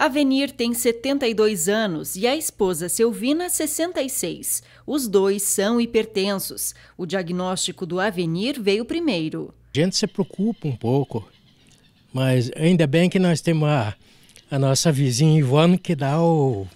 Avenir tem 72 anos e a esposa Silvina 66. Os dois são hipertensos. O diagnóstico do Avenir veio primeiro. A gente se preocupa um pouco, mas ainda bem que nós temos a, a nossa vizinha Ivone que dá o,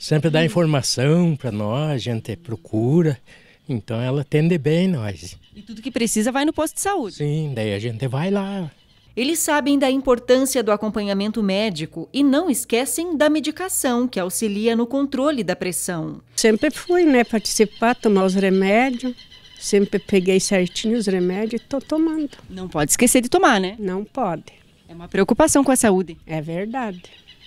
sempre dá informação para nós, a gente procura. Então ela atende bem nós. E tudo que precisa vai no posto de saúde. Sim, daí a gente vai lá, eles sabem da importância do acompanhamento médico e não esquecem da medicação que auxilia no controle da pressão. Sempre fui, né, participar, tomar os remédios. Sempre peguei certinho os remédios e estou tomando. Não pode esquecer de tomar, né? Não pode. É uma preocupação com a saúde. É verdade.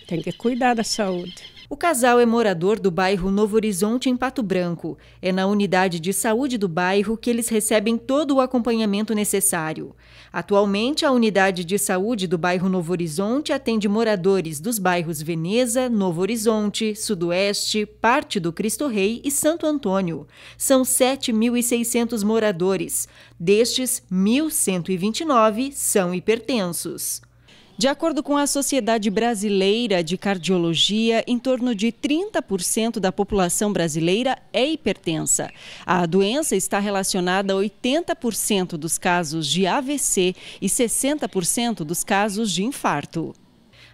Tem que cuidar da saúde. O casal é morador do bairro Novo Horizonte, em Pato Branco. É na unidade de saúde do bairro que eles recebem todo o acompanhamento necessário. Atualmente, a unidade de saúde do bairro Novo Horizonte atende moradores dos bairros Veneza, Novo Horizonte, Sudoeste, parte do Cristo Rei e Santo Antônio. São 7.600 moradores. Destes, 1.129 são hipertensos. De acordo com a Sociedade Brasileira de Cardiologia, em torno de 30% da população brasileira é hipertensa. A doença está relacionada a 80% dos casos de AVC e 60% dos casos de infarto.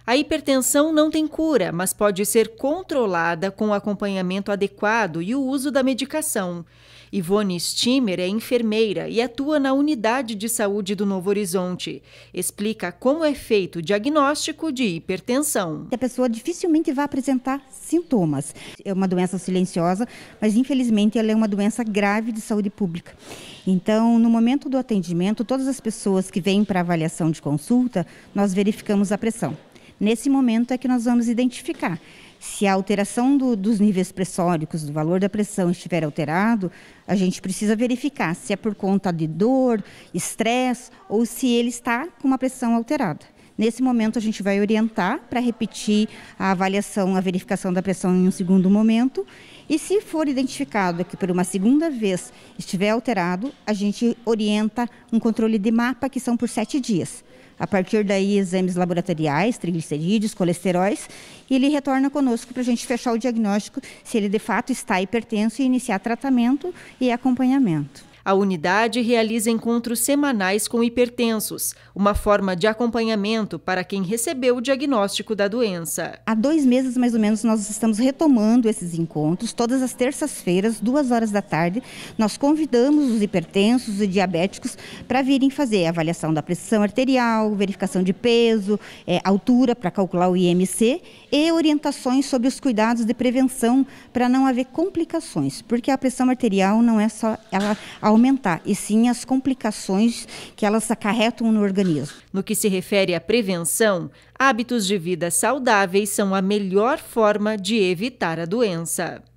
A hipertensão não tem cura, mas pode ser controlada com acompanhamento adequado e o uso da medicação. Ivone Stimmer é enfermeira e atua na unidade de saúde do Novo Horizonte. Explica como é feito o diagnóstico de hipertensão. A pessoa dificilmente vai apresentar sintomas. É uma doença silenciosa, mas infelizmente ela é uma doença grave de saúde pública. Então, no momento do atendimento, todas as pessoas que vêm para avaliação de consulta, nós verificamos a pressão. Nesse momento é que nós vamos identificar. Se a alteração do, dos níveis pressóricos, do valor da pressão estiver alterado, a gente precisa verificar se é por conta de dor, estresse ou se ele está com uma pressão alterada. Nesse momento, a gente vai orientar para repetir a avaliação, a verificação da pressão em um segundo momento. E se for identificado que por uma segunda vez estiver alterado, a gente orienta um controle de mapa, que são por sete dias. A partir daí, exames laboratoriais, triglicerídeos, colesteróis, e ele retorna conosco para a gente fechar o diagnóstico se ele de fato está hipertenso e iniciar tratamento e acompanhamento. A unidade realiza encontros semanais com hipertensos, uma forma de acompanhamento para quem recebeu o diagnóstico da doença. Há dois meses, mais ou menos, nós estamos retomando esses encontros. Todas as terças-feiras, duas horas da tarde, nós convidamos os hipertensos e diabéticos para virem fazer avaliação da pressão arterial, verificação de peso, é, altura para calcular o IMC e orientações sobre os cuidados de prevenção para não haver complicações, porque a pressão arterial não é só ela aumentar, e sim as complicações que elas acarretam no organismo. No que se refere à prevenção, hábitos de vida saudáveis são a melhor forma de evitar a doença.